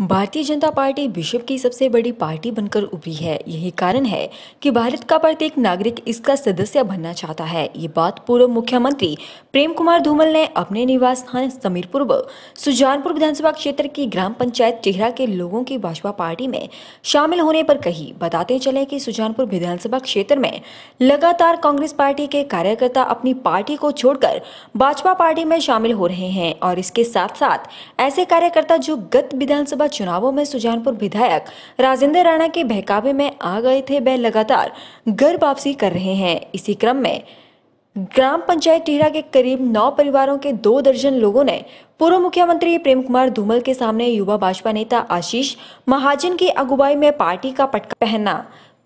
भारतीय जनता पार्टी विश्व की सबसे बड़ी पार्टी बनकर उभरी है यही कारण है कि भारत का प्रत्येक नागरिक इसका सदस्य बनना चाहता है ये बात पूर्व मुख्यमंत्री प्रेम कुमार धूमल ने अपने निवास स्थान समीरपुर व सुजानपुर विधानसभा क्षेत्र की ग्राम पंचायत टिहरा के लोगों की भाजपा पार्टी में शामिल होने पर कही बताते चले कि सुजानपुर विधानसभा क्षेत्र में लगातार कांग्रेस पार्टी के कार्यकर्ता अपनी पार्टी को छोड़कर भाजपा पार्टी में शामिल हो रहे हैं और इसके साथ साथ ऐसे कार्यकर्ता जो गत विधानसभा विधानसभा चुनावों में सुजानपुर विधायक राजेंद्र राणा के बहकावे में आ गए थे वह लगातार घर वापसी कर रहे हैं इसी क्रम में ग्राम पंचायत टीरा के करीब नौ परिवारों के दो दर्जन लोगों ने पूर्व मुख्यमंत्री प्रेम कुमार धूमल के सामने युवा भाजपा नेता आशीष महाजन की अगुवाई में पार्टी का पटका पहना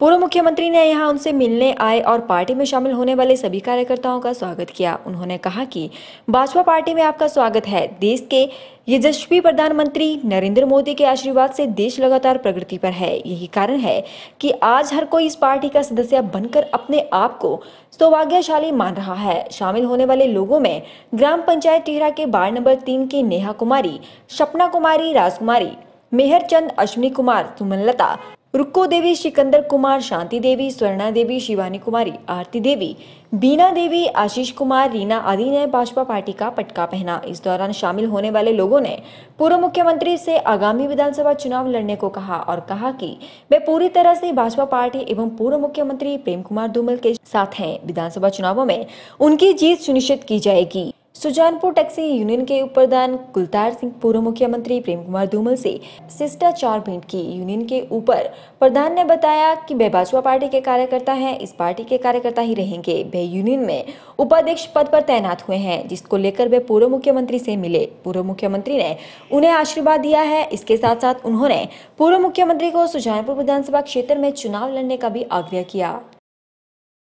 पूर्व मुख्यमंत्री ने यहां उनसे मिलने आए और पार्टी में शामिल होने वाले सभी कार्यकर्ताओं का स्वागत किया उन्होंने कहा कि भाजपा पार्टी में आपका स्वागत है देश के यशस्वी प्रधानमंत्री नरेंद्र मोदी के आशीर्वाद से देश लगातार प्रगति पर है यही कारण है कि आज हर कोई इस पार्टी का सदस्य बनकर अपने आप को सौभाग्यशाली मान रहा है शामिल होने वाले लोगों में ग्राम पंचायत टिहरा के वार्ड नंबर तीन की नेहा कुमारी सपना कुमारी राजकुमारी मेहर चंद अश्विनी कुमार सुमनलता रुक्को देवी सिकंदर कुमार शांति देवी स्वर्णा देवी शिवानी कुमारी आरती देवी बीना देवी आशीष कुमार रीना आदि ने भाजपा पार्टी का पटका पहना इस दौरान शामिल होने वाले लोगों ने पूर्व मुख्यमंत्री से आगामी विधानसभा चुनाव लड़ने को कहा और कहा कि वे पूरी तरह से भाजपा पार्टी एवं पूर्व मुख्यमंत्री प्रेम कुमार धूमल के साथ हैं विधानसभा चुनावों में उनकी जीत सुनिश्चित की जाएगी सुजानपुर टैक्सी यूनियन के प्रधान कुलतार सिंह पूर्व मुख्यमंत्री प्रेम कुमार धूमल से शिष्टाचार भेंट की यूनियन के ऊपर प्रधान ने बताया कि वे भाजपा पार्टी के कार्यकर्ता हैं इस पार्टी के कार्यकर्ता ही रहेंगे वे यूनियन में उपाध्यक्ष पद पर तैनात हुए हैं जिसको लेकर वे पूर्व मुख्यमंत्री से मिले पूर्व मुख्यमंत्री ने उन्हें आशीर्वाद दिया है इसके साथ साथ उन्होंने पूर्व मुख्यमंत्री को सुजानपुर विधानसभा क्षेत्र में चुनाव लड़ने का भी आग्रह किया